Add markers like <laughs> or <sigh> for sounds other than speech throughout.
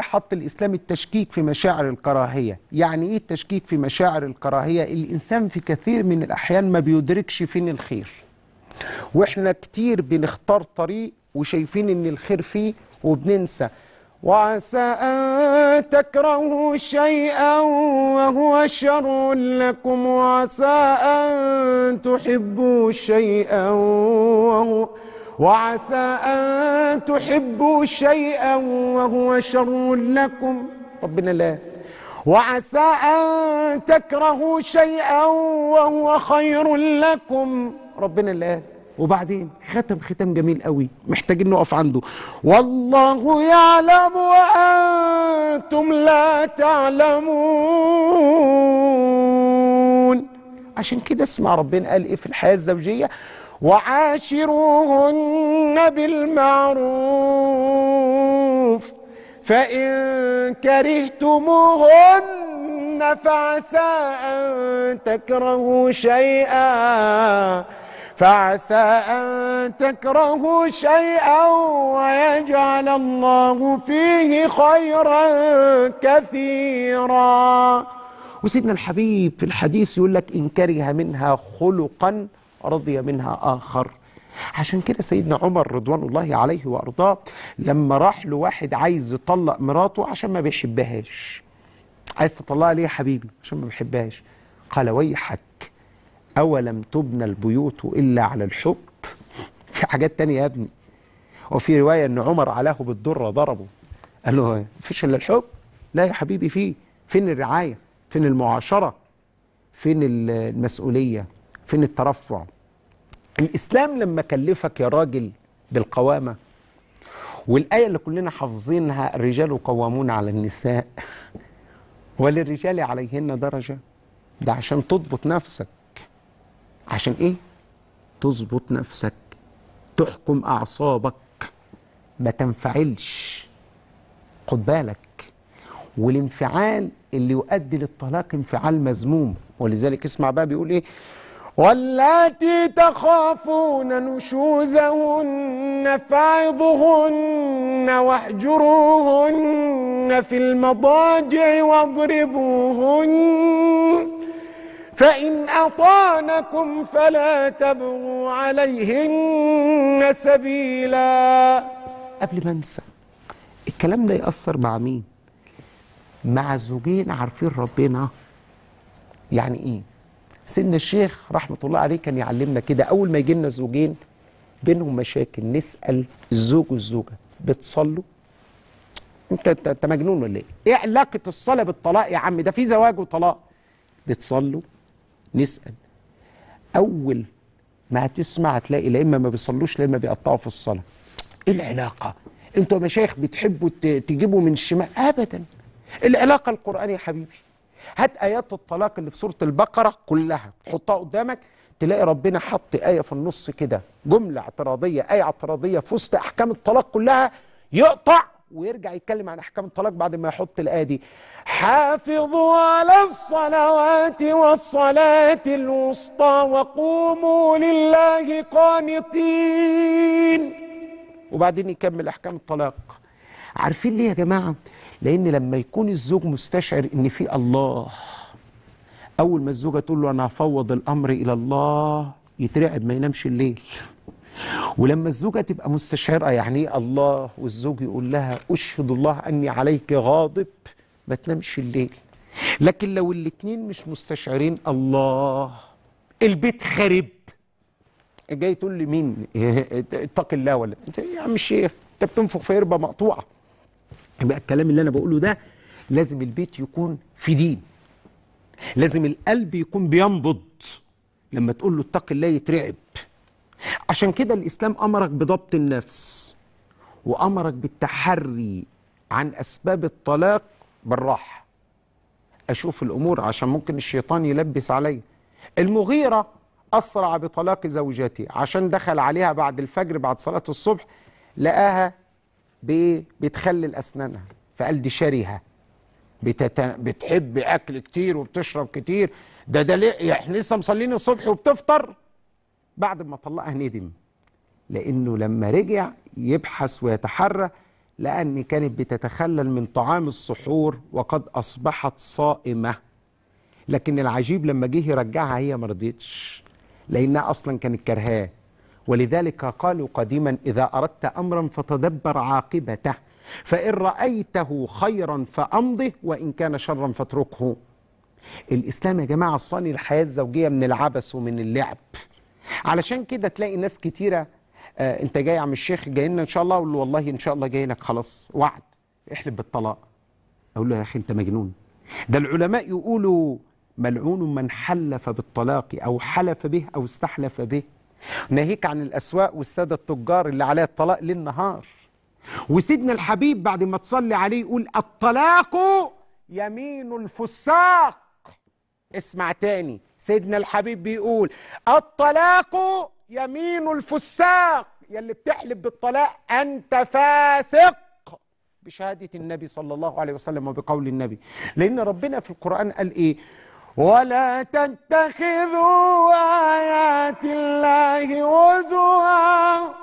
حط الإسلام التشكيك في مشاعر الكراهية يعني إيه التشكيك في مشاعر الكراهية الإنسان في كثير من الأحيان ما بيدركش فين الخير وإحنا كتير بنختار طريق وشايفين إن الخير فيه وبننسى وعسى أن تكرهوا شيئا وهو شر لكم وعسى أن تحبوا شيئا وهو وعسى أن تحبوا شيئا وهو شر لكم ربنا لا وعسى أن تكرهوا شيئا وهو خير لكم ربنا لا وبعدين ختم ختم جميل قوي محتاجين نقف عنده والله يعلم وأنتم لا تعلمون عشان كده اسمع ربنا قال إيه في الحياة الزوجية وعاشروهن بالمعروف فإن كرهتموهن فعسى أن تكرهوا شيئا فعسى أن تكرهوا شيئا ويجعل الله فيه خيرا كثيرا وسيدنا الحبيب في الحديث يقول لك إن كره منها خلقا رضي منها آخر عشان كده سيدنا عمر رضوان الله عليه وأرضاه لما راح لواحد عايز يطلق مراته عشان ما بيحبهاش عايز تطلقها ليه يا حبيبي عشان ما بيحبهاش قال ويحك أولم تبنى البيوت إلا على الحب في حاجات تانية يا ابني وفي رواية أن عمر علاه بالدرة ضربه قال له فيش إلا الحب لا يا حبيبي فيه فين الرعاية فين المعاشرة فين المسؤولية فين الترفع الإسلام لما كلفك يا راجل بالقوامة والآية اللي كلنا حافظينها الرجال قوامون على النساء <laughs> وللرجال عليهن درجة ده عشان تضبط نفسك عشان إيه؟ تضبط نفسك تحكم أعصابك ما تنفعلش خد بالك والانفعال اللي يؤدي للطلاق انفعال مذموم ولذلك اسمع بقى بيقول إيه واللاتي تخافون نشوزهن فعظهن واحجروهن في المضاجع واضربوهن فإن أطانكم فلا تبغوا عليهن سبيلا قبل ما انسى الكلام ده يأثر مع مين؟ مع زوجين عارفين ربنا يعني ايه؟ سن الشيخ رحمه الله عليه كان يعلمنا كده اول ما يجي لنا زوجين بينهم مشاكل نسال الزوج والزوجه بتصلوا انت انت مجنون ولا ايه؟ ايه علاقه الصلاه بالطلاق يا عم ده في زواج وطلاق بتصلوا نسال اول ما هتسمع هتلاقي لا اما ما بيصلوش لا اما بيقطعوا في الصلاه ايه العلاقه؟ انتوا مشايخ بتحبوا تجيبوا من الشمال ابدا العلاقه القرآن يا حبيبي هات ايات الطلاق اللي في سوره البقره كلها حطها قدامك تلاقي ربنا حط ايه في النص كده جمله اعتراضيه ايه اعتراضيه في وسط احكام الطلاق كلها يقطع ويرجع يتكلم عن احكام الطلاق بعد ما يحط الايه دي حافظوا على الصلوات والصلاه الوسطى وقوموا لله قانتين وبعدين يكمل احكام الطلاق عارفين ليه يا جماعه لأن لما يكون الزوج مستشعر إن في الله أول ما الزوجة تقول له أنا هفوض الأمر إلى الله يترعب ما ينامش الليل ولما الزوجة تبقى مستشعرة يعني إيه الله والزوج يقول لها أشهد الله أني عليك غاضب ما تنامش الليل لكن لو الاتنين مش مستشعرين الله البيت خرب جاي تقول لي مين <laughs> اتق الله ولا يا يعني عم الشيخ انت بتنفخ في قربه مقطوعه يبقى الكلام اللي انا بقوله ده لازم البيت يكون في دين لازم القلب يكون بينبض لما تقول له اتق الله يترعب عشان كده الاسلام امرك بضبط النفس وامرك بالتحري عن اسباب الطلاق بالراحه اشوف الامور عشان ممكن الشيطان يلبس عليا المغيره اسرع بطلاق زوجته عشان دخل عليها بعد الفجر بعد صلاه الصبح لقاها بايه بتخلل اسنانها فقال شرهه بتت... بتحب اكل كتير وبتشرب كتير ده ده ليه احنا يعني لسه مصلين الصبح وبتفطر بعد ما طلقها ندم لانه لما رجع يبحث ويتحرى لان كانت بتتخلل من طعام السحور وقد اصبحت صائمه لكن العجيب لما جه يرجعها هي ما رضيتش لانها اصلا كانت كرهاه ولذلك قالوا قديما إذا أردت أمرا فتدبر عاقبته فإن رأيته خيرا فأمضه وإن كان شرا فاتركه الإسلام يا جماعة صاني الحياة الزوجية من العبث ومن اللعب علشان كده تلاقي ناس كتيرة آه انت جاي عم الشيخ جاي لنا ان شاء الله اقول له والله ان شاء الله جاي لك خلاص وعد احلب بالطلاق اقول له يا اخي انت مجنون ده العلماء يقولوا ملعون من حلف بالطلاق او حلف به او استحلف به ناهيك عن الأسواق والسادة التجار اللي عليها الطلاق للنهار وسيدنا الحبيب بعد ما تصلي عليه يقول الطلاق يمين الفساق اسمع تاني سيدنا الحبيب بيقول الطلاق يمين الفساق يلي بتحلب بالطلاق أنت فاسق بشهادة النبي صلى الله عليه وسلم وبقول النبي لأن ربنا في القرآن قال إيه ولا تتخذوا آيات الله هزوا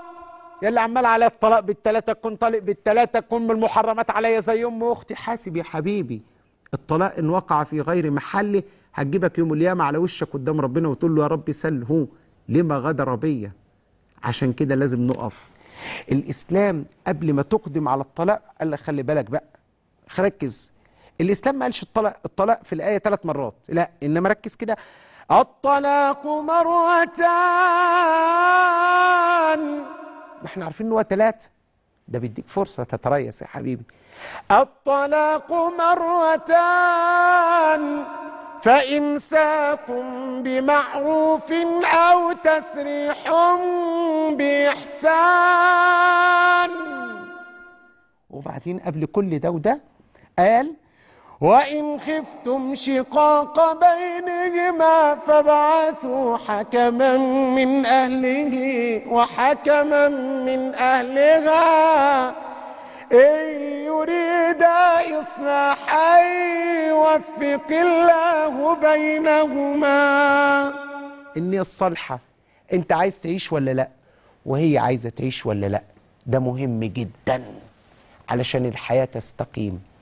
يلي عمال عليا الطلاق بالتلاتة تكون طالق بالتلاتة تكون بالمحرمات عليا زي أم وأختي حاسب يا حبيبي الطلاق إن وقع في غير محله هتجيبك يوم القيامة على وشك قدام ربنا وتقول له يا رب سله لما غدر بيا عشان كده لازم نقف الإسلام قبل ما تقدم على الطلاق قال لك خلي بالك بقى ركز الاسلام ما قالش الطلاق الطلاق في الايه ثلاث مرات لا انما ركز كده الطلاق مرتان ما احنا عارفين ان هو ثلاثه ده بيديك فرصه تتريث يا حبيبي الطلاق مرتان فإمساك بمعروف أو تسريح بإحسان وبعدين قبل كل ده وده قال وإن خفتم شقاق بينهما فابعثوا حكما من أهله وحكما من أهلها إن يريدا إصلاحا يوفق الله بينهما النية الصالحة أنت عايز تعيش ولا لأ وهي عايزة تعيش ولا لأ ده مهم جدا علشان الحياة تستقيم